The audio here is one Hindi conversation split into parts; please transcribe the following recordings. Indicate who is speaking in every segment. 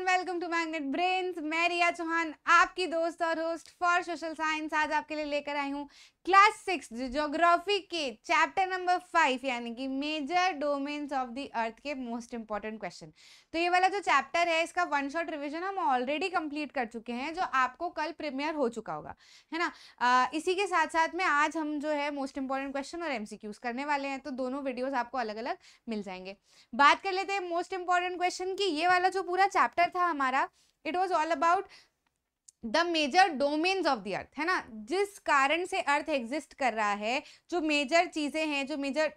Speaker 1: everyone welcome to magnet brains मैं रिया चौहान आपकी दोस्त और होस्ट फॉर सोशल साइंस आज आपके लिए लेकर आई हूँ क्लास सिक्स जोग्राफी के चैप्टर नंबर फाइव यानी कि major domains of the earth के मोस्ट इंपॉर्टेंट क्वेश्चन तो ये वाला जो चैप्टर है इसका वन शॉट रिविजन हम ऑलरेडी कंप्लीट कर चुके हैं जो आपको कल प्रीमियर हो चुका होगा है ना आ, इसी के साथ साथ में आज हम जो है मोस्ट इंपॉर्टेंट क्वेश्चन और एम करने वाले हैं तो दोनों वीडियोज आपको अलग अलग मिल जाएंगे बात कर लेते हैं मोस्ट इंपॉर्टेंट क्वेश्चन की ये वाला जो पूरा चैप्टर था हमारा it was all about the major domains of the earth है ना जिस कारण से अर्थ एग्जिस्ट कर रहा है जो मेजर चीज़ें हैं जो मेजर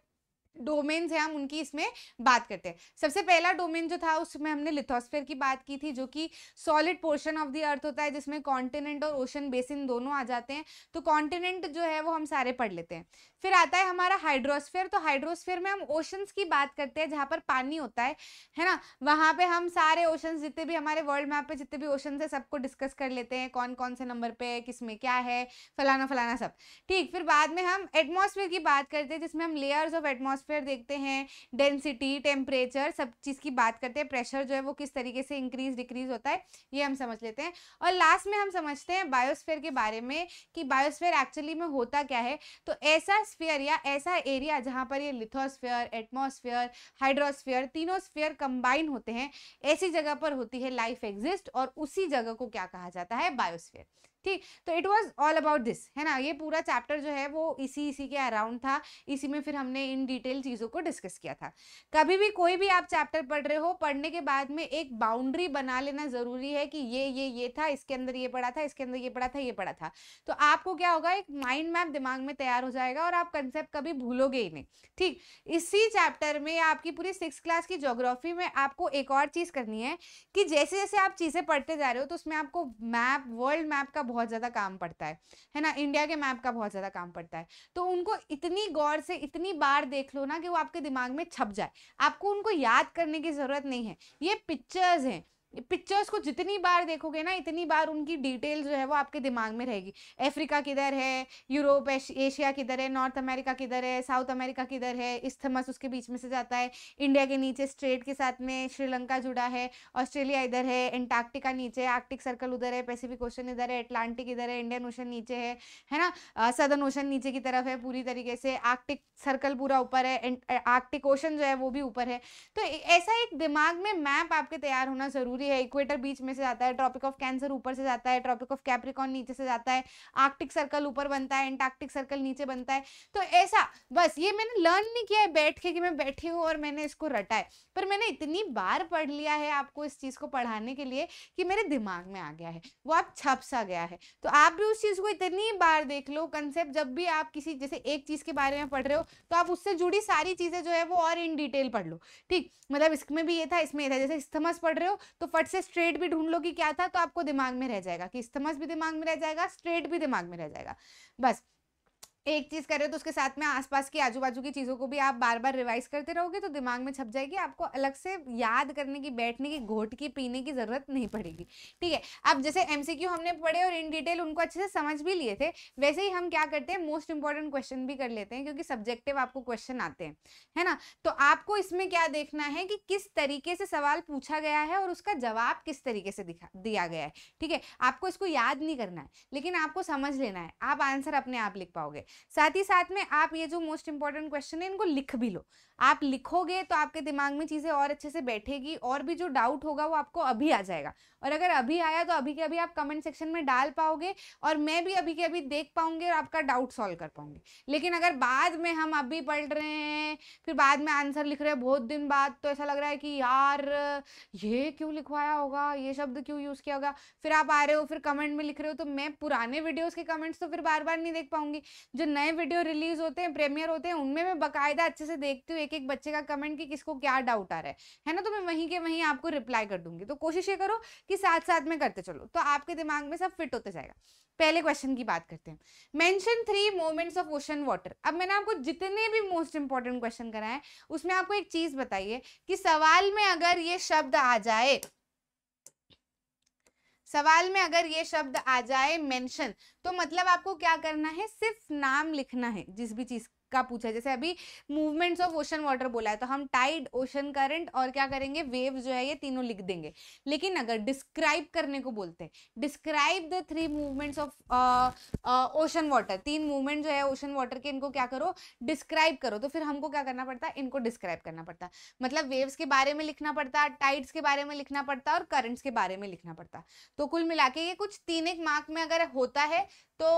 Speaker 1: डोमेन्स हैं हम उनकी इसमें बात करते हैं सबसे पहला डोमेन जो था उसमें हमने लिथोस्फेयर की बात की थी जो कि solid portion of the earth होता है जिसमें कॉन्टिनेंट और ओशन बेसिन दोनों आ जाते हैं तो कॉन्टिनेंट जो है वो हम सारे पढ़ लेते हैं फिर आता है हमारा हाइड्रोस्फेयर तो हाइड्रोस्फेयर में हम ओशंस की बात करते हैं जहाँ पर पानी होता है है ना वहाँ पे हम सारे ओशंस जितने भी हमारे वर्ल्ड मैप पे जितने भी ओशंस है सबको डिस्कस कर लेते हैं कौन कौन से नंबर पे है किस में क्या है फलाना फलाना सब ठीक फिर बाद में हम एटमोसफेयर की बात करते हैं जिसमें हम लेयर्स ऑफ एटमोसफेयर एटमॉस्फेयर देखते हैं डेंसिटी टेम्परेचर सब चीज़ की बात करते हैं प्रेशर जो है वो किस तरीके से इंक्रीज डिक्रीज होता है ये हम समझ लेते हैं और लास्ट में हम समझते हैं बायोस्फेयर के बारे में कि बायोस्फेयर एक्चुअली में होता क्या है तो ऐसा स्फेयर या ऐसा एरिया जहाँ पर ये लिथोस्फेयर एटमोसफेयर हाइड्रोस्फेयर तीनों स्फेयर कंबाइन होते हैं ऐसी जगह पर होती है लाइफ एग्जिस्ट और उसी जगह को क्या कहा जाता है बायोस्फेयर ठीक तो it was all about this है ना ये पूरा चैप्टर जो है वो इसी इसी के अराउंड था इसी में फिर हमने इन डिटेल चीज़ों को डिस्कस किया था कभी भी कोई भी आप चैप्टर पढ़ रहे हो पढ़ने के बाद में एक बाउंड्री बना लेना ज़रूरी है कि ये ये ये था इसके अंदर ये पढ़ा था इसके अंदर ये पढ़ा था ये पढ़ा था तो आपको क्या होगा एक माइंड मैप दिमाग में तैयार हो जाएगा और आप कंसेप्ट कभी भूलोगे ही नहीं ठीक इसी चैप्टर में आपकी पूरी सिक्स क्लास की जोग्राफी में आपको एक और चीज़ करनी है कि जैसे जैसे आप चीज़ें पढ़ते जा रहे हो तो उसमें आपको मैप वर्ल्ड मैप का बहुत ज़्यादा काम पड़ता है है ना इंडिया के मैप का बहुत ज़्यादा काम पड़ता है तो उनको इतनी गौर से इतनी बार देख लो ना कि वो आपके दिमाग में छप जाए आपको उनको याद करने की ज़रूरत नहीं है ये पिक्चर्स हैं पिक्चर्स को जितनी बार देखोगे ना इतनी बार उनकी डिटेल जो है वो आपके दिमाग में रहेगी अफ्रीका किधर है यूरोप एशिया किधर है नॉर्थ अमेरिका किधर है साउथ अमेरिका किधर है इस्थमस उसके बीच में से जाता है इंडिया के नीचे स्ट्रेट के साथ में श्रीलंका जुड़ा है ऑस्ट्रेलिया इधर है एंटार्क्टिका नीचे आर्कटिक सर्कल उधर है पैसिफिक ओशन इधर है अटलांटिक इधर है इंडियन ओशन नीचे है है ना सदर्न ओशन नीचे की तरफ है पूरी तरीके से आर्टिक सर्कल पूरा ऊपर है आर्टिक ओशन जो है वो भी ऊपर है तो ऐसा एक दिमाग में मैप आपके तैयार होना ज़रूरी जरूरी है इक्वेटर बीच में से जाता है ट्रॉपिक ऑफ कैंसर ऊपर से जाता है ट्रॉपिक ऑफ कैप्रिकॉन नीचे से जाता है आर्कटिक सर्कल ऊपर बनता है एंटार्क्टिक सर्कल नीचे बनता है तो ऐसा बस ये मैंने लर्न नहीं किया है बैठ के कि मैं बैठी हूँ और मैंने इसको रटा है पर मैंने इतनी बार पढ़ लिया है आपको इस चीज़ को पढ़ाने के लिए कि मेरे दिमाग में आ गया है वो आप छप सा गया है तो आप भी उस चीज़ को इतनी बार देख लो कंसेप्ट जब भी आप किसी जैसे एक चीज़ के बारे में पढ़ रहे हो तो आप उससे जुड़ी सारी चीज़ें जो है वो और इन डिटेल पढ़ लो ठीक मतलब इसमें भी ये था इसमें ये था जैसे इस्थमस पढ़ रहे हो तो फट से स्ट्रेट भी ढूंढ लो कि क्या था तो आपको दिमाग में रह जाएगा कि इस्तमस भी दिमाग में रह जाएगा स्ट्रेट भी दिमाग में रह जाएगा बस एक चीज़ करें तो उसके साथ में आसपास की आजू बाजू की चीज़ों को भी आप बार बार रिवाइज करते रहोगे तो दिमाग में छप जाएगी आपको अलग से याद करने की बैठने की घोट की पीने की ज़रूरत नहीं पड़ेगी ठीक है अब जैसे एमसीक्यू हमने पढ़े और इन डिटेल उनको अच्छे से समझ भी लिए थे वैसे ही हम क्या करते हैं मोस्ट इंपॉर्टेंट क्वेश्चन भी कर लेते हैं क्योंकि सब्जेक्टिव आपको क्वेश्चन आते हैं है ना तो आपको इसमें क्या देखना है कि किस तरीके से सवाल पूछा गया है और उसका जवाब किस तरीके से दिखा दिया गया है ठीक है आपको इसको याद नहीं करना है लेकिन आपको समझ लेना है आप आंसर अपने आप लिख पाओगे साथ ही साथ में आप ये जो मोस्ट इंपॉर्टेंट क्वेश्चन है इनको लिख भी लो आप लिखोगे तो आपके दिमाग में चीज़ें और अच्छे से बैठेगी और भी जो डाउट होगा वो आपको अभी आ जाएगा और अगर अभी आया तो अभी के अभी आप कमेंट सेक्शन में डाल पाओगे और मैं भी अभी के अभी देख पाऊंगी और आपका डाउट सॉल्व कर पाऊंगी लेकिन अगर बाद में हम अभी पढ़ रहे हैं फिर बाद में आंसर लिख रहे हैं बहुत दिन बाद तो ऐसा लग रहा है कि यार ये क्यों लिखवाया होगा ये शब्द क्यों यूज़ किया होगा फिर आप आ रहे हो फिर कमेंट में लिख रहे हो तो मैं पुराने वीडियोज़ के कमेंट्स तो फिर बार बार नहीं देख पाऊंगी जो जो नए वीडियो रिलीज होते हैं प्रीमियर होते हैं उनमें मैं बाकायदा अच्छे से देखती हूँ एक एक बच्चे का कमेंट कि किसको क्या डाउट आ रहा है है ना तो मैं वहीं के वहीं आपको रिप्लाई कर दूंगी तो कोशिश ये करो कि साथ साथ में करते चलो तो आपके दिमाग में सब फिट होते जाएगा पहले क्वेश्चन की बात करते हैं mention three moments of ocean water अब मैंने आपको जितने भी मोस्ट इंपॉर्टेंट क्वेश्चन कराए उसमें आपको एक चीज़ बताइए कि सवाल में अगर ये शब्द आ जाए सवाल में अगर ये शब्द आ जाए मेंशन तो मतलब आपको क्या करना है सिर्फ नाम लिखना है जिस भी चीज का पूछा है जैसे अभी मूवमेंट्स ऑफ ओशन वाटर बोला है तो हम टाइड ओशन करंट और क्या करेंगे वेव जो है ये तीनों लिख देंगे लेकिन अगर डिस्क्राइब करने को बोलते हैं describe the three movements of ocean water तीन मूवमेंट जो है ओशन वाटर के इनको क्या करो डिस्क्राइब करो तो फिर हमको क्या करना पड़ता है इनको डिस्क्राइब करना पड़ता मतलब वेव्स के बारे में लिखना पड़ता टाइड्स के बारे में लिखना पड़ता और करंट्स के बारे में लिखना पड़ता तो कुल मिला के ये कुछ तीन एक मार्क में अगर होता है तो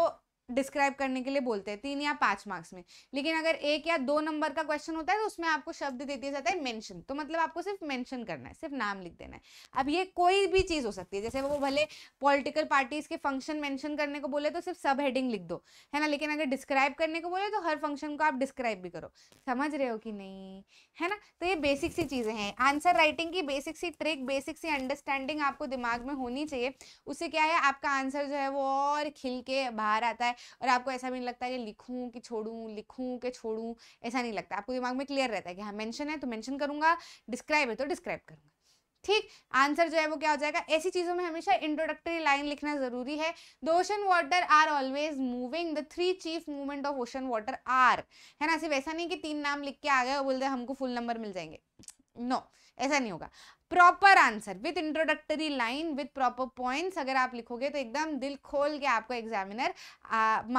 Speaker 1: डिस्क्राइब करने के लिए बोलते हैं तीन या पाँच मार्क्स में लेकिन अगर एक या दो नंबर का क्वेश्चन होता है तो उसमें आपको शब्द दे दिया जाता है मेंशन तो मतलब आपको सिर्फ मेंशन करना है सिर्फ नाम लिख देना है अब ये कोई भी चीज़ हो सकती है जैसे वो भले पॉलिटिकल पार्टीज़ के फंक्शन मेंशन करने को बोले तो सिर्फ सब हेडिंग लिख दो है ना लेकिन अगर डिस्क्राइब करने को बोले तो हर फंक्शन को आप डिस्क्राइब भी करो समझ रहे हो कि नहीं है ना तो ये बेसिक सी चीज़ें हैं आंसर राइटिंग की बेसिक सी ट्रिक बेसिक सी अंडरस्टैंडिंग आपको दिमाग में होनी चाहिए उससे क्या है आपका आंसर जो है वो और खिल के बाहर आता है है और आपको ऐसा भी नहीं लगता कि लिखूँ कि छोड़ूँ लिखूँ कि छोड़ूँ ऐसा नहीं लगता आपको दिमाग में क्लियर रहता है कि हाँ मैंशन है तो मैंशन करूँगा डिस्क्राइब है तो डिस्क्राइब करूँगा ठीक आंसर जो है वो क्या हो जाएगा ऐसी चीज़ों में हमेशा इंट्रोडक्टरी लाइन लिखना जरूरी है the ocean water are always moving the three chief movement of ocean water are है ना सिर्फ ऐसा नहीं कि तीन नाम लिख के आ गए और बोल दे हमको फुल नंबर मिल जाएंगे नो no, ऐसा नहीं होगा proper answer with introductory line with proper points अगर आप लिखोगे तो एकदम दिल खोल के आपको एग्जामिनर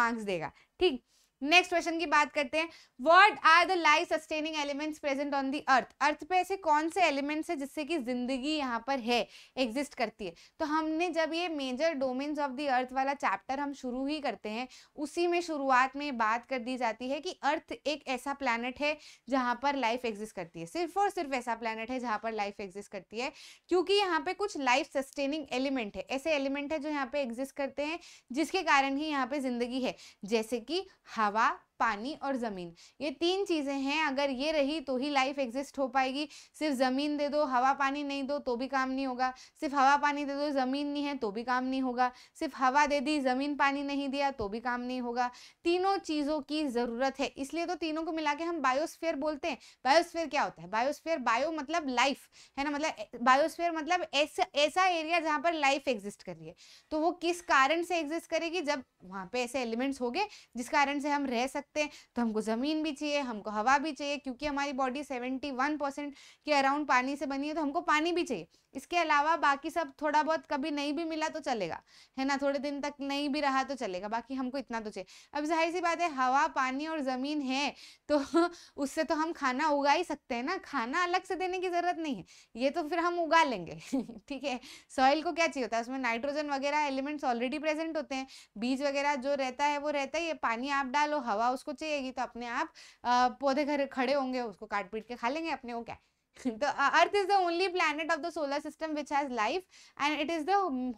Speaker 1: मार्क्स देगा ठीक नेक्स्ट क्वेश्चन की बात करते हैं what are the life sustaining elements present on the earth earth पे ऐसे कौन से एलिमेंट्स हैं जिससे कि जिंदगी यहाँ पर है एग्जिस्ट करती है तो हमने जब ये major domains of the earth वाला चैप्टर हम शुरू ही करते हैं उसी में शुरुआत में बात कर दी जाती है कि अर्थ एक ऐसा प्लानट है जहाँ पर लाइफ एग्जिस्ट करती है सिर्फ और सिर्फ ऐसा प्लानट है जहाँ पर लाइफ एग्जिस्ट करती है क्योंकि यहाँ पे कुछ लाइफ सस्टेनिंग एलिमेंट है ऐसे एलिमेंट है जो यहाँ पे एग्जिस्ट करते हैं जिसके कारण ही यहाँ पे जिंदगी है जैसे कि हवा ပါ पानी और ज़मीन ये तीन चीज़ें हैं अगर ये रही तो ही लाइफ एग्जिस्ट हो पाएगी सिर्फ ज़मीन दे दो हवा पानी नहीं दो तो भी काम नहीं होगा सिर्फ हवा पानी दे दो ज़मीन नहीं है तो भी काम नहीं होगा सिर्फ हवा दे दी ज़मीन पानी नहीं दिया तो भी काम नहीं होगा तीनों चीज़ों की ज़रूरत है इसलिए तो तीनों को मिला के हम बायोस्फेयर बोलते हैं बायोस्फेयर क्या होता है बायोस्फेयर बायो मतलब लाइफ है ना मतलब बायोस्फेयर मतलब ऐसा ऐसा एरिया जहाँ पर लाइफ एग्जिस्ट कर रही है तो वो किस कारण से एग्जिस्ट करेगी जब वहाँ पे ऐसे एलिमेंट्स हो गए जिस कारण से हम रह सकते सकते हैं तो हमको ज़मीन भी चाहिए हमको हवा भी चाहिए क्योंकि हमारी बॉडी सेवेंटी वन परसेंट के अराउंड पानी से बनी है तो हमको पानी भी चाहिए इसके अलावा बाकी सब थोड़ा बहुत कभी नहीं भी मिला तो चलेगा है ना थोड़े दिन तक नहीं भी रहा तो चलेगा बाकी हमको इतना तो चाहिए अब जाहिर सी बात है हवा पानी और ज़मीन है तो उससे तो हम खाना उगा ही सकते हैं ना खाना अलग से देने की ज़रूरत नहीं है ये तो फिर हम उगा लेंगे ठीक है सॉइल को क्या चाहिए होता है उसमें नाइट्रोजन वगैरह एलिमेंट्स ऑलरेडी प्रेजेंट होते हैं बीज वगैरह जो रहता है वो रहता ही है पानी आप डालो हवा उसको चाहिएगी तो अपने आप पौधे घर खड़े होंगे उसको काट पीट के खा लेंगे अपने वो क्या the uh, तो, earth is the only planet of the solar system which has life and it is the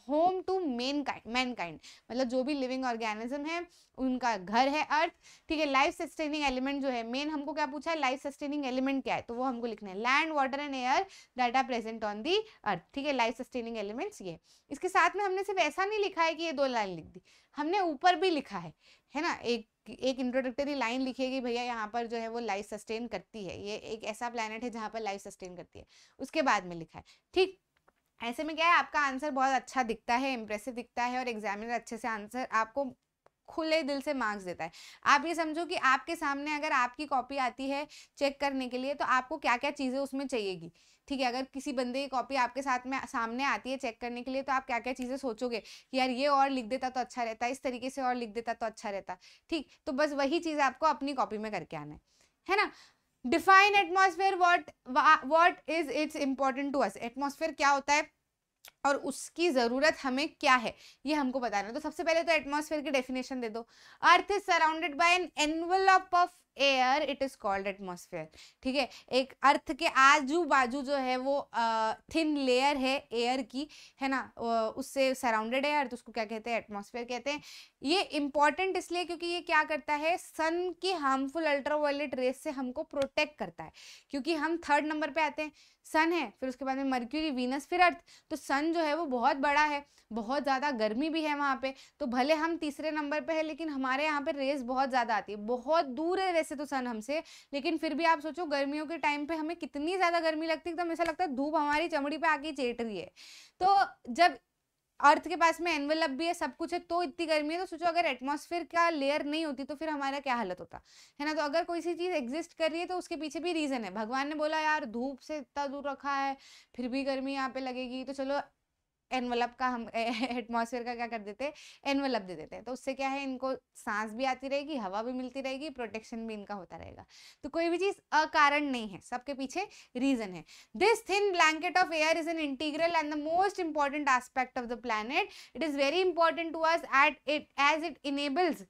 Speaker 1: home to mankind मतलब जो भी लिविंग ऑर्गेनिज्म है उनका घर है अर्थ ठीक है लाइफ सस्टेनिंग एलिमेंट जो है मेन हमको क्या पूछा है लाइफ सस्टेनिंग एलिमेंट क्या है तो वो हमको लिखना है land water and air data present on the earth ठीक है लाइफ सस्टेनिंग एलिमेंट्स ये इसके साथ में हमने सिर्फ ऐसा नहीं लिखा है कि ये दो लाइन लिख दी हमने ऊपर भी लिखा है है ना एक एक इंट्रोडक्टरी लाइन लिखेगी भैया यहाँ पर जो है वो लाइफ सस्टेन करती है ये एक ऐसा प्लानट है जहाँ पर लाइफ सस्टेन करती है उसके बाद में लिखा है ठीक ऐसे में क्या है आपका आंसर बहुत अच्छा दिखता है इम्प्रेसिव दिखता है और एग्जामिनर अच्छे से आंसर आपको खुले दिल से मार्क्स देता है आप ये समझो कि आपके सामने अगर आपकी कॉपी आती है चेक करने के लिए तो आपको क्या क्या चीज़ें उसमें चाहिएगी ठीक है अगर किसी बंदे की कॉपी आपके साथ में सामने आती है चेक करने के लिए तो आप क्या क्या चीज़ें सोचोगे कि यार ये और लिख देता तो अच्छा रहता इस तरीके से और लिख देता तो अच्छा रहता ठीक तो बस वही चीज़ आपको अपनी कॉपी में करके आना है है ना define atmosphere what what is its important to us atmosphere क्या होता है और उसकी ज़रूरत हमें क्या है ये हमको बताना तो सबसे पहले तो एटमॉस्फेयर की डेफिनेशन दे दो earth is surrounded by an envelope of air it is called atmosphere ठीक है एक अर्थ के आजू बाजू जो है वो थिन uh, लेयर है एयर की है ना उससे सराउंडेड है अर्थ उसको क्या कहते हैं एटमोसफेयर कहते हैं ये इंपॉर्टेंट इसलिए क्योंकि ये क्या करता है सन की हार्मफुल अल्ट्रावायलेट रेस से हमको प्रोटेक्ट करता है क्योंकि हम थर्ड नंबर पे आते हैं सन है फिर उसके बाद में मर्क्यूरी वीनस फिर अर्थ तो सन जो है वो बहुत बड़ा है बहुत ज़्यादा गर्मी भी है वहाँ पे तो भले हम तीसरे नंबर पे है लेकिन हमारे यहाँ पे रेस बहुत ज़्यादा आती है बहुत दूर है वैसे तो सन हमसे लेकिन फिर भी आप सोचो गर्मियों के टाइम पे हमें कितनी ज़्यादा गर्मी लगती है तो ऐसा लगता है धूप हमारी चमड़ी पे आके चेट रही है तो जब अर्थ के पास में एनवेलप भी है सब कुछ है तो इतनी गर्मी है तो सोचो अगर एटमॉस्फेयर का लेयर नहीं होती तो फिर हमारा क्या हालत होता है ना तो अगर कोई सी चीज़ एग्जिस्ट कर रही है तो उसके पीछे भी रीज़न है भगवान ने बोला यार धूप से इतना दूर रखा है फिर भी गर्मी यहाँ पे लगेगी तो चलो एनवलप का हम एटमोसफेयर का क्या कर देते हैं एनवलप दे देते हैं तो उससे क्या है इनको सांस भी आती रहेगी हवा भी मिलती रहेगी प्रोटेक्शन भी इनका होता रहेगा तो कोई भी चीज़ अकारण नहीं है सबके पीछे रीजन है this thin blanket of air is an integral and the most important aspect of the planet it is very important to us at it as it enables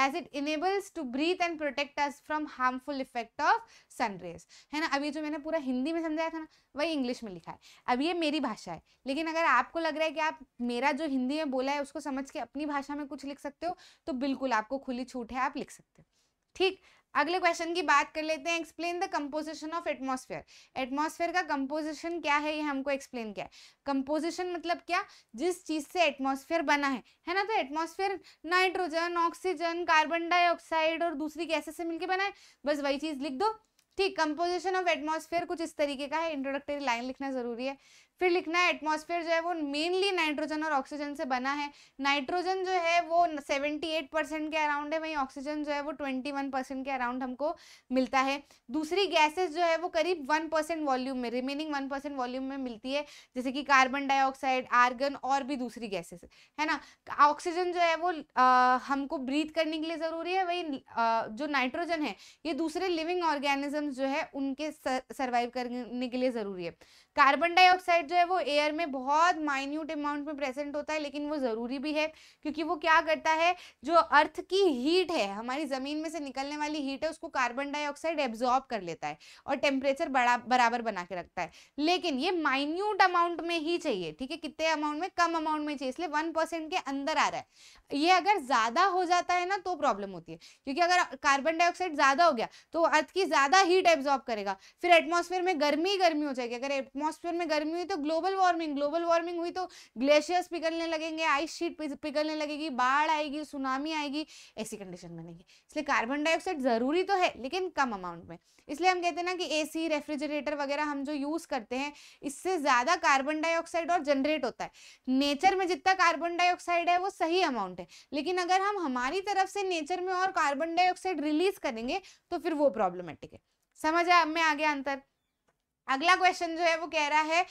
Speaker 1: as it enables to breathe and protect us from harmful effect of sun rays है ना अभी जो मैंने पूरा हिंदी में समझाया था ना वही इंग्लिश में लिखा है अब ये मेरी भाषा है लेकिन अगर आपको लग रहा है कि आप मेरा जो हिंदी में बोला है उसको समझ के अपनी भाषा में कुछ लिख सकते हो तो बिल्कुल आपको खुली छूट है आप लिख सकते हो ठीक अगले क्वेश्चन की बात कर लेते हैं explain the composition of atmosphere atmosphere का कंपोजिशन क्या है ये हमको एक्सप्लेन किया है कंपोजिशन मतलब क्या जिस चीज़ से एटमॉस्फेयर बना है है ना तो atmosphere nitrogen oxygen carbon dioxide और दूसरी गैसेस से मिलकर बना है बस वही चीज़ लिख दो ठीक कंपोजिशन ऑफ एटमॉस्फेयर कुछ इस तरीके का है इंट्रोडक्टरी लाइन लिखना जरूरी है फिर लिखना है एटमॉस्फेयर जो है वो मेनली नाइट्रोजन और ऑक्सीजन से बना है नाइट्रोजन जो है वो 78 परसेंट के अराउंड है वहीं ऑक्सीजन जो है वो 21 परसेंट के अराउंड हमको मिलता है दूसरी गैसेस जो है वो करीब 1 परसेंट वॉल्यूम में रिमेनिंग 1 परसेंट वॉल्यूम में मिलती है जैसे कि कार्बन डाइऑक्साइड आर्गन और भी दूसरी गैसेस है ना ऑक्सीजन जो है वो आ, हमको ब्रीथ करने के लिए ज़रूरी है वही आ, जो नाइट्रोजन है ये दूसरे लिविंग ऑर्गेनिजम्स जो है उनके सर्वाइव करने के लिए ज़रूरी है कार्बन डाइऑक्साइड जो है वो एयर में बहुत माइन्यूट अमाउंट में प्रेजेंट होता है लेकिन वो ज़रूरी भी है क्योंकि वो क्या करता है जो अर्थ की हीट है हमारी ज़मीन में से निकलने वाली हीट है उसको कार्बन डाइऑक्साइड एब्जॉर्ब कर लेता है और टेम्परेचर बड़ा बराबर बना के रखता है लेकिन ये माइन्यूट अमाउंट में ही चाहिए ठीक है कितने अमाउंट में कम अमाउंट में चाहिए इसलिए वन परसेंट के अंदर आ रहा है ये अगर ज़्यादा हो जाता है ना तो प्रॉब्लम होती है क्योंकि अगर कार्बन डाइऑक्साइड ज़्यादा हो गया तो अर्थ की ज़्यादा हीट एब्जॉर्ब करेगा फिर एटमोसफेयर में गर्मी गर्मी हो जाएगी अगर एटमोसफेयर में गर्मी हुई तो तो ग्लोबल वार्मिंग ग्लोबल वार्मिंग हुई तो ग्लेशियर्स पिघलने लगेंगे आइस शीट पिघलने लगेगी बाढ़ आएगी सुनामी आएगी ऐसी कंडीशन बनेगी इसलिए कार्बन डाइऑक्साइड ज़रूरी तो है लेकिन कम अमाउंट में इसलिए हम कहते हैं ना कि ए रेफ्रिजरेटर वगैरह हम जो यूज़ करते हैं इससे ज़्यादा कार्बन डाइऑक्साइड और जनरेट होता है नेचर में जितना कार्बन डाइऑक्साइड है वो सही अमाउंट है लेकिन अगर हम हमारी तरफ से नेचर में और कार्बन डाइऑक्साइड रिलीज करेंगे तो फिर वो प्रॉब्लमेटिक है समझ में आ गया अंतर अगला क्वेश्चन जो है वो कह रहा है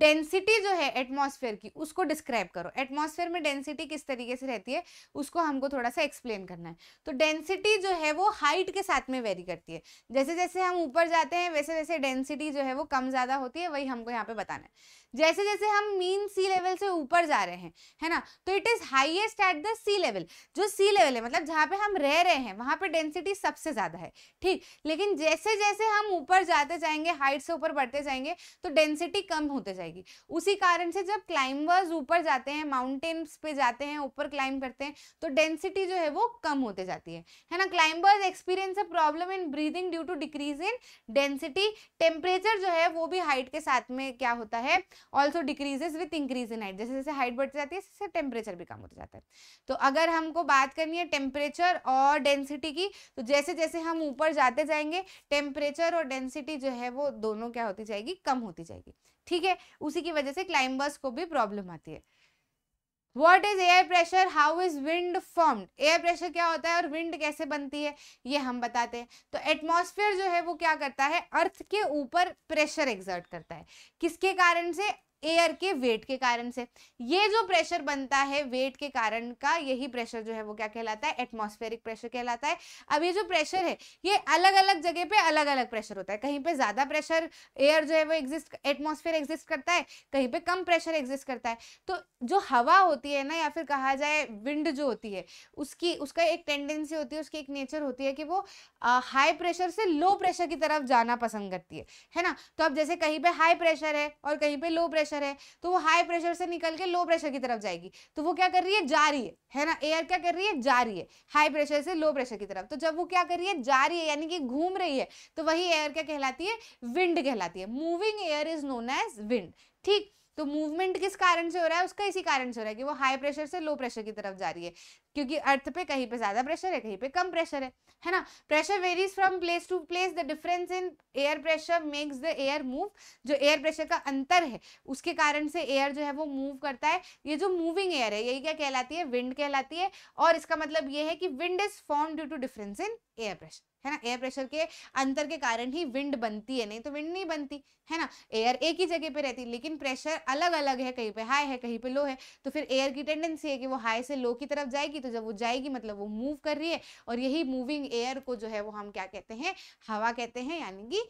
Speaker 1: डेंसिटी जो है एटमॉस्फेयर की उसको डिस्क्राइब करो एटमॉस्फेयर में डेंसिटी किस तरीके से रहती है उसको हमको थोड़ा सा एक्सप्लेन करना है तो डेंसिटी जो है वो हाइट के साथ में वेरी करती है जैसे जैसे हम ऊपर जाते हैं वैसे वैसे डेंसिटी जो है वो कम ज़्यादा होती है वही हमको यहाँ पे बताना है जैसे जैसे हम मीन सी लेवल से ऊपर जा रहे हैं है ना तो it is highest at the sea level जो सी लेवल है मतलब जहाँ पे हम रह रहे हैं वहाँ पर डेंसिटी सबसे ज़्यादा है ठीक लेकिन जैसे जैसे हम ऊपर जाते जाएंगे हाइट से ऊपर बढ़ते जाएंगे तो डेंसिटी कम होते जाएंगे जाएगी उसी कारण से जब क्लाइंबर्स ऊपर जाते हैं माउंटेन्स पे जाते हैं ऊपर क्लाइंब करते हैं तो डेंसिटी जो है वो कम होते जाती है है ना climbers experience a problem in breathing due to decrease in density temperature जो है वो भी हाइट के साथ में क्या होता है also decreases with increase in height जैसे जैसे हाइट बढ़ती जाती है इससे टेम्परेचर भी कम होता जाता है तो अगर हमको बात करनी है टेम्परेचर और डेंसिटी की तो जैसे जैसे हम ऊपर जाते जाएंगे टेम्परेचर और डेंसिटी जो है वो दोनों क्या होती जाएगी कम होती जाएगी ठीक है उसी की वजह से क्लाइंबर्स को भी प्रॉब्लम आती है what is air pressure how is wind formed air pressure क्या होता है और विंड कैसे बनती है ये हम बताते हैं तो एटमोसफियर जो है वो क्या करता है अर्थ के ऊपर प्रेशर एग्जर्ट करता है किसके कारण से एयर के वेट के कारण से ये जो प्रेशर बनता है वेट के कारण का यही प्रेशर जो है वो क्या कहलाता है एटमॉस्फेरिक प्रेशर कहलाता है अब ये जो प्रेशर है ये अलग अलग जगह पे अलग अलग प्रेशर होता है कहीं पे ज़्यादा प्रेशर एयर जो है वो एग्जिस्ट एटमॉस्फेयर एग्जिस्ट करता है कहीं पे कम प्रेशर एग्जिस्ट करता है तो जो हवा होती है ना या फिर कहा जाए विंड जो होती है उसकी उसका एक टेंडेंसी होती है उसकी एक नेचर होती है कि वो हाई प्रेशर से लो प्रेशर की तरफ जाना पसंद करती है है ना तो अब जैसे कहीं पे हाई प्रेशर है और कहीं पे लो प्रेशर प्रेशर है तो वो हाई प्रेशर से निकल के लो प्रेशर की तरफ जाएगी तो वो क्या कर रही है जा रही है है ना एयर क्या कर रही है जा रही है हाई प्रेशर से लो प्रेशर की तरफ तो जब वो क्या कर रही है जा रही है यानी कि घूम रही है तो वही एयर क्या कहलाती है विंड कहलाती है moving air is known as wind ठीक तो मूवमेंट किस कारण से हो रहा है उसका इसी कारण से हो रहा है कि वो हाई प्रेशर से लो प्रेशर की तरफ जा रही है क्योंकि अर्थ पे कहीं पे ज़्यादा प्रेशर है कहीं पे कम प्रेशर है है ना pressure varies from place to place the difference in air pressure makes the air move जो एयर प्रेशर का अंतर है उसके कारण से एयर जो है वो मूव करता है ये जो मूविंग एयर है यही क्या कहलाती है विंड कहलाती है और इसका मतलब ये है कि wind is form due to difference in air pressure है ना एयर प्रेशर के अंतर के कारण ही विंड बनती है नहीं तो विंड नहीं बनती है ना एयर एक ही जगह पे रहती है लेकिन प्रेशर अलग अलग है कहीं पे हाई है कहीं पे लो है तो फिर एयर की टेंडेंसी है कि वो हाई से लो की तरफ जाएगी तो जब वो जाएगी मतलब वो मूव कर रही है और यही मूविंग एयर को जो है वो हम क्या कहते हैं हवा कहते हैं यानी कि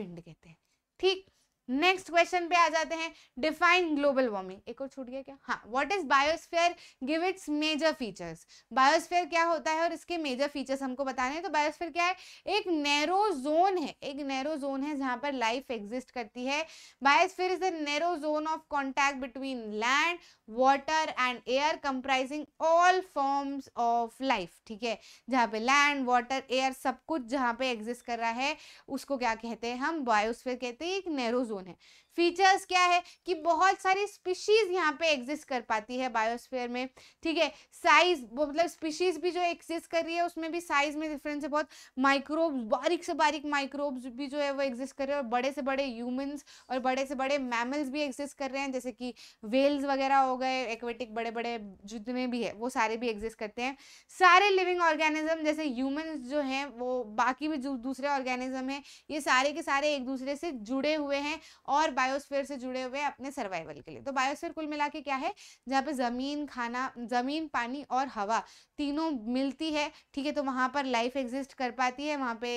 Speaker 1: विंड कहते हैं ठीक नेक्स्ट क्वेश्चन पे आ जाते हैं डिफाइन ग्लोबल वार्मिंग एक और छूट गया क्या हाँ what is biosphere give its major features biosphere क्या होता है और इसके मेजर फीचर्स हमको बताने हैं तो बायोस्फीयर क्या है एक नैरो जोन है एक नैरो जोन है जहाँ पर लाइफ एग्जिस्ट करती है biosphere is the narrow zone of contact between land water and air comprising all forms of life ठीक है जहाँ पे लैंड वाटर एयर सब कुछ जहाँ पे एग्जिस्ट कर रहा है उसको क्या कहते हैं हम बायोस्फीयर कहते हैं एक नैरो जोन ね फीचर्स क्या है कि बहुत सारी स्पीशीज़ यहाँ पे एग्जिस्ट कर पाती है बायोस्फीयर में ठीक है साइज मतलब स्पीशीज़ भी जो एग्जिस्ट कर रही है उसमें भी साइज में डिफरेंस है बहुत माइक्रोब्स बारीक से बारीक माइक्रोब्स भी जो है वो एग्जिस्ट कर रहे हैं और बड़े से बड़े ह्यूमन्स और बड़े से बड़े मैमल्स भी एग्जिस्ट कर रहे हैं जैसे कि वेल्स वगैरह हो गए एक्वेटिक बड़े बड़े जितने भी है वो सारे भी एग्जिस्ट करते हैं सारे लिविंग ऑर्गेनिज्म जैसे ह्यूमन्स जो हैं वो बाकी भी दूसरे ऑर्गेनिज्म हैं ये सारे के सारे एक दूसरे से जुड़े हुए हैं और बायोस्फीयर से जुड़े हुए अपने सर्वाइवल के लिए तो बायोस्फीयर कुल मिला क्या है जहाँ पे ज़मीन खाना ज़मीन पानी और हवा तीनों मिलती है ठीक है तो वहाँ पर लाइफ एग्जिस्ट कर पाती है वहाँ पे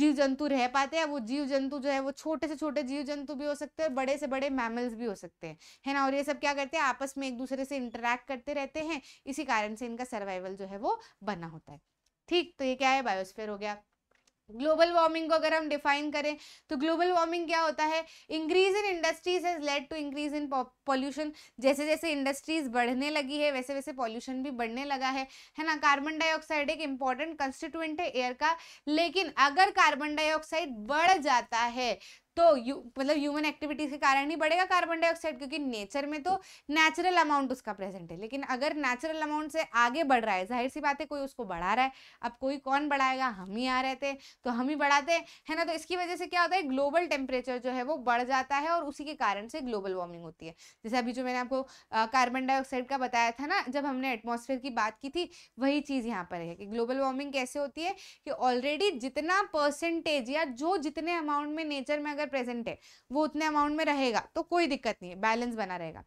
Speaker 1: जीव जंतु रह पाते हैं वो जीव जंतु जो है वो छोटे से छोटे जीव जंतु भी हो सकते हैं बड़े से बड़े मैमल्स भी हो सकते हैं है ना और ये सब क्या करते हैं आपस में एक दूसरे से इंटरेक्ट करते रहते हैं इसी कारण से इनका सर्वाइवल जो है वो बना होता है ठीक तो ये क्या है बायोस्फेयर हो गया ग्लोबल वार्मिंग को अगर हम डिफाइन करें तो ग्लोबल वार्मिंग क्या होता है increase in industries has led to increase in pollution जैसे जैसे इंडस्ट्रीज बढ़ने लगी है वैसे वैसे पॉल्यूशन भी बढ़ने लगा है है ना कार्बन डाइऑक्साइड एक इंपॉर्टेंट कंस्टिट्यूएंट है एयर का लेकिन अगर कार्बन डाइऑक्साइड बढ़ जाता है तो यू मतलब ह्यूमन एक्टिविटीज के कारण ही बढ़ेगा कार्बन डाइऑक्साइड क्योंकि नेचर में तो नेचुरल अमाउंट उसका प्रेजेंट है लेकिन अगर नेचुरल अमाउंट से आगे बढ़ रहा है जाहिर सी बात है कोई उसको बढ़ा रहा है अब कोई कौन बढ़ाएगा हम ही आ रहे थे तो हम ही बढ़ाते है ना तो इसकी वजह से क्या होता है ग्लोबल टेम्परेचर जो है वो बढ़ जाता है और उसी के कारण से ग्लोबल वार्मिंग होती है जैसे अभी जो मैंने आपको कार्बन डाइऑक्साइड का बताया था ना जब हमने एटमोसफेयर की बात की थी वही चीज़ यहाँ पर है कि ग्लोबल वार्मिंग कैसे होती है कि ऑलरेडी जितना परसेंटेज या जो जितने अमाउंट में नेचर में अगर अगर प्रेजेंट है वो उतने अमाउंट में रहेगा तो कोई दिक्कत नहीं है बैलेंस बना रहेगा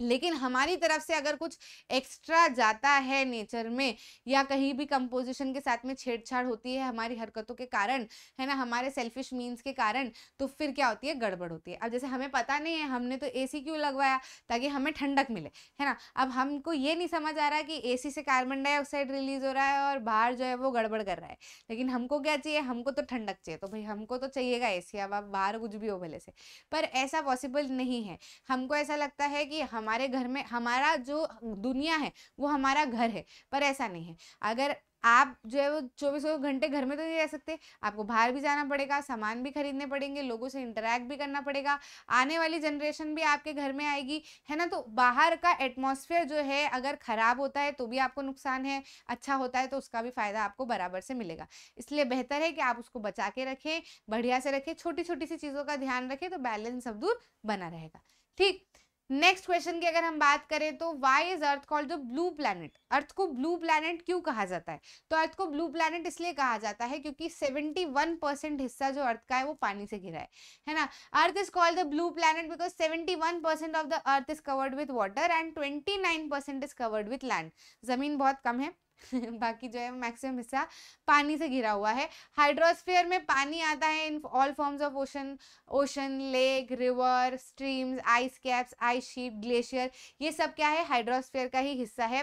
Speaker 1: लेकिन हमारी तरफ से अगर कुछ एक्स्ट्रा जाता है नेचर में या कहीं भी कंपोजिशन के साथ में छेड़छाड़ होती है हमारी हरकतों के कारण है ना हमारे सेल्फिश मीन्स के कारण तो फिर क्या होती है गड़बड़ होती है अब जैसे हमें पता नहीं है हमने तो ए क्यों लगवाया ताकि हमें ठंडक मिले है ना अब हमको ये नहीं समझ आ रहा कि ए से कार्बन डाइऑक्साइड रिलीज हो रहा है और बाहर जो है वो गड़बड़ कर रहा है लेकिन हमको क्या चाहिए हमको तो ठंडक चाहिए तो भाई हमको तो चाहिएगा ए अब आप बाहर कुछ भी हो भले से पर ऐसा पॉसिबल नहीं है हमको ऐसा लगता है कि हम हमारे घर में हमारा जो दुनिया है वो हमारा घर है पर ऐसा नहीं है अगर आप जो है वो चौबीसों घंटे घर में तो नहीं रह सकते आपको बाहर भी जाना पड़ेगा सामान भी खरीदने पड़ेंगे लोगों से इंटरेक्ट भी करना पड़ेगा आने वाली जनरेशन भी आपके घर में आएगी है ना तो बाहर का एटमॉस्फेयर जो है अगर ख़राब होता है तो भी आपको नुकसान है अच्छा होता है तो उसका भी फ़ायदा आपको बराबर से मिलेगा इसलिए बेहतर है कि आप उसको बचा के रखें बढ़िया से रखें छोटी छोटी सी चीज़ों का ध्यान रखें तो बैलेंस सब दूर बना रहेगा ठीक नेक्स्ट क्वेश्चन की अगर हम बात करें तो why is earth called the blue planet earth को ब्लू प्लैनेट क्यों कहा जाता है तो अर्थ को ब्लू प्लैनेट इसलिए कहा जाता है क्योंकि 71 परसेंट हिस्सा जो अर्थ का है वो पानी से घिरा है है ना earth is called the blue planet because 71 percent of the earth is covered with water and 29 percent is covered with land जमीन बहुत कम है बाकी जो है मैक्सिमम हिस्सा पानी से घिरा हुआ है हाइड्रोस्फीयर में पानी आता है in all forms of ocean ocean lake river streams ice caps ice sheet glacier ये सब क्या है हाइड्रोस्फीयर का ही हिस्सा है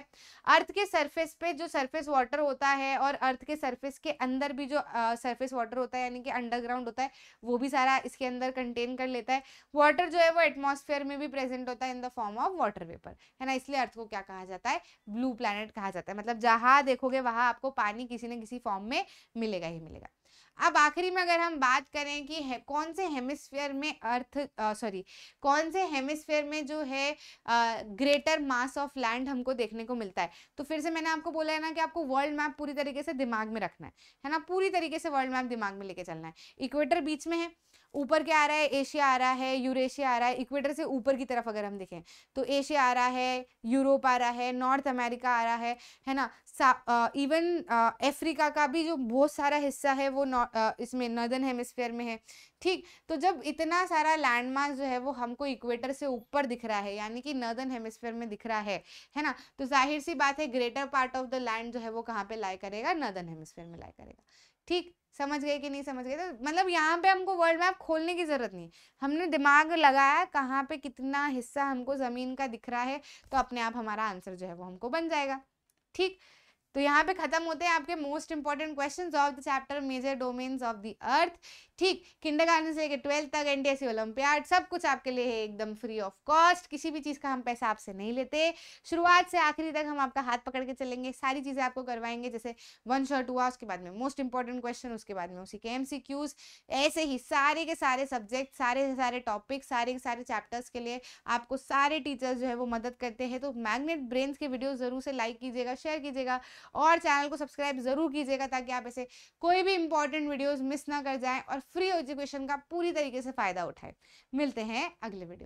Speaker 1: अर्थ के सरफेस पे जो सरफेस वाटर होता है और अर्थ के सरफेस के अंदर भी जो सरफेस वाटर होता है यानी कि अंडरग्राउंड होता है वो भी सारा इसके अंदर कंटेन कर लेता है वाटर जो है वो एटमोसफेयर में भी प्रेजेंट होता है in the form of water vapour है ना इसलिए अर्थ को क्या कहा जाता है ब्लू प्लानट कहा जाता है मतलब जहाँ जहाँ देखोगे वहाँ आपको पानी किसी न किसी फॉर्म में मिलेगा ही मिलेगा अब आखिरी में अगर हम बात करें कि है, कौन से हेमिस्फीयर में अर्थ सॉरी कौन से हेमिस्फीयर में जो है आ, ग्रेटर मास ऑफ लैंड हमको देखने को मिलता है तो फिर से मैंने आपको बोला है ना कि आपको वर्ल्ड मैप पूरी तरीके से दिमाग में रखना है है ना पूरी तरीके से वर्ल्ड मैप दिमाग में लेके चलना है इक्वेटर बीच में है ऊपर क्या आ रहा है एशिया आ रहा है यूरेशिया आ रहा है इक्वेटर से ऊपर की तरफ अगर हम देखें तो एशिया आ रहा है यूरोप आ रहा है नॉर्थ अमेरिका आ रहा है है ना आ, इवन अफ्रीका का भी जो बहुत सारा हिस्सा है वो आ, इसमें नर्दर्न हेमिसफेयर में है ठीक तो जब इतना सारा लैंडमार्क जो है वो हमको इक्वेटर से ऊपर दिख रहा है यानी कि नर्दर्न हेमिसफेयर में दिख रहा है है ना तो जाहिर सी बात है greater part of the land जो है वो कहाँ पे लाई करेगा नर्दर्न हेमिसफेयर में लाई करेगा ठीक समझ गए कि नहीं समझ गए तो मतलब यहाँ पे हमको वर्ल्ड मैप खोलने की ज़रूरत नहीं हमने दिमाग लगाया कहाँ पे कितना हिस्सा हमको ज़मीन का दिख रहा है तो अपने आप हमारा आंसर जो है वो हमको बन जाएगा ठीक तो यहाँ पे खत्म होते हैं आपके most important questions of the chapter major domains of the earth ठीक किंडर गार्डन से लेकर ट्वेल्थ तक एन डी सब कुछ आपके लिए है एकदम फ्री ऑफ कॉस्ट किसी भी चीज़ का हम पैसा आपसे नहीं लेते शुरुआत से आखिरी तक हम आपका हाथ पकड़ के चलेंगे सारी चीज़ें आपको करवाएंगे जैसे वन शॉट हुआ उसके बाद में मोस्ट इंपॉर्टेंट क्वेश्चन उसके बाद में उसी के एम ऐसे ही सारे के सारे सब्जेक्ट सारे सारे टॉपिक सारे के सारे चैप्टर्स के लिए आपको सारे टीचर्स जो है वो मदद करते हैं तो मैग्नेट ब्रेन्स के वीडियो ज़रूर से लाइक कीजिएगा शेयर कीजिएगा और चैनल को सब्सक्राइब ज़रूर कीजिएगा ताकि आप ऐसे कोई भी इंपॉर्टेंट वीडियोज़ मिस ना कर जाएँ और फ्री एजुकेशन का पूरी तरीके से फ़ायदा उठाए मिलते हैं अगले वीडियो